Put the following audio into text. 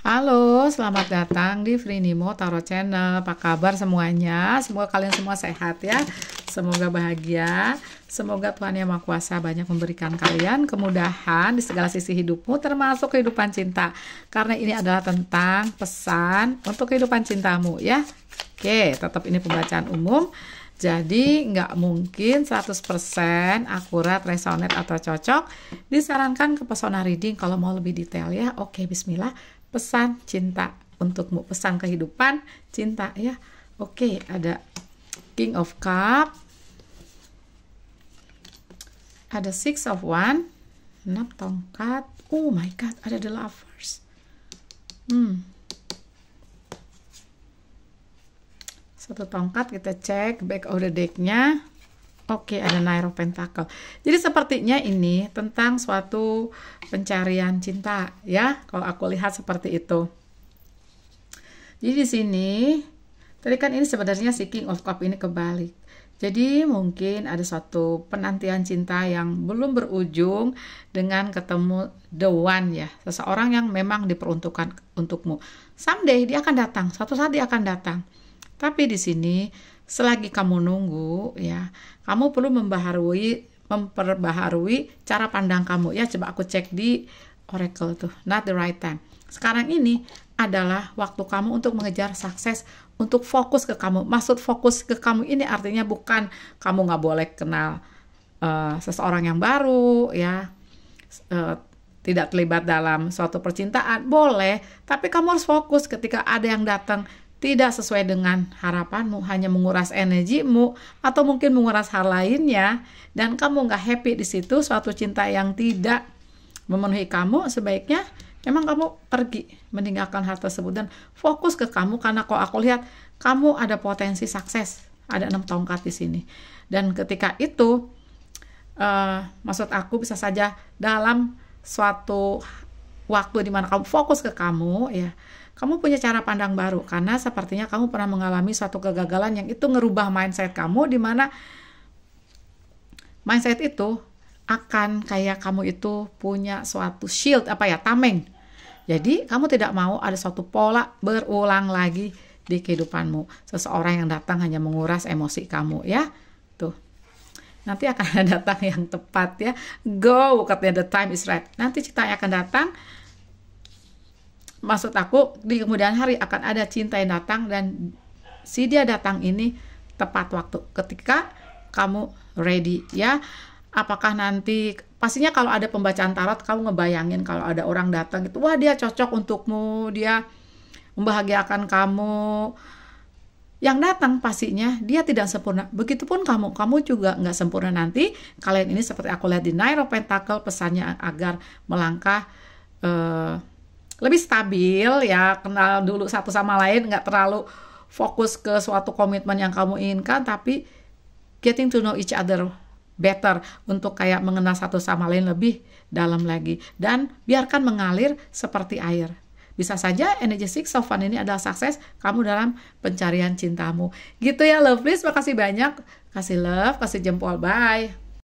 Halo, selamat datang di Frinimo Tarot Channel. Apa kabar semuanya? Semoga kalian semua sehat ya. Semoga bahagia. Semoga Tuhan Yang Maha Kuasa banyak memberikan kalian kemudahan di segala sisi hidupmu termasuk kehidupan cinta. Karena ini adalah tentang pesan untuk kehidupan cintamu ya. Oke, tetap ini pembacaan umum. Jadi nggak mungkin 100% akurat, resonate, atau cocok. Disarankan ke pesona reading kalau mau lebih detail ya. Oke, bismillah pesan cinta untukmu pesan kehidupan cinta ya oke ada king of cup ada six of one enam tongkat oh my god ada the lovers hmm satu tongkat kita cek back of the decknya Oke, okay, ya, ada Nine of Pentacle. Jadi sepertinya ini tentang suatu pencarian cinta, ya. Kalau aku lihat seperti itu. Jadi di sini, tadi kan ini sebenarnya si King of Cup ini kebalik. Jadi mungkin ada suatu penantian cinta yang belum berujung dengan ketemu the one ya. Seseorang yang memang diperuntukkan untukmu. Someday dia akan datang, suatu saat dia akan datang. Tapi di sini selagi kamu nunggu ya, kamu perlu membaharui memperbaharui cara pandang kamu ya coba aku cek di Oracle tuh not the right time sekarang ini adalah waktu kamu untuk mengejar sukses untuk fokus ke kamu maksud fokus ke kamu ini artinya bukan kamu nggak boleh kenal uh, seseorang yang baru ya uh, tidak terlibat dalam suatu percintaan boleh tapi kamu harus fokus ketika ada yang datang tidak sesuai dengan harapanmu, hanya menguras energimu atau mungkin menguras hal lainnya dan kamu nggak happy di situ, suatu cinta yang tidak memenuhi kamu sebaiknya memang kamu pergi meninggalkan hal tersebut dan fokus ke kamu karena kok aku lihat kamu ada potensi sukses, ada enam tongkat di sini dan ketika itu uh, maksud aku bisa saja dalam suatu waktu dimana kamu fokus ke kamu ya kamu punya cara pandang baru karena sepertinya kamu pernah mengalami suatu kegagalan yang itu ngerubah mindset kamu di mana mindset itu akan kayak kamu itu punya suatu shield apa ya tameng. Jadi kamu tidak mau ada suatu pola berulang lagi di kehidupanmu. Seseorang yang datang hanya menguras emosi kamu ya. Tuh. Nanti akan datang yang tepat ya. Go, katanya the time is right. Nanti cita akan datang maksud aku di kemudian hari akan ada cinta yang datang dan si dia datang ini tepat waktu ketika kamu ready ya apakah nanti pastinya kalau ada pembacaan tarot kamu ngebayangin kalau ada orang datang itu wah dia cocok untukmu dia membahagiakan kamu yang datang pastinya dia tidak sempurna. Begitupun kamu, kamu juga nggak sempurna nanti. Kalian ini seperti aku lihat di Nairo Pentacle pesannya agar melangkah eh, lebih stabil ya kenal dulu satu sama lain nggak terlalu fokus ke suatu komitmen yang kamu inginkan tapi getting to know each other better untuk kayak mengenal satu sama lain lebih dalam lagi dan biarkan mengalir seperti air bisa saja energy six of one ini adalah sukses kamu dalam pencarian cintamu. Gitu ya please makasih banyak. Kasih love, kasih jempol, bye.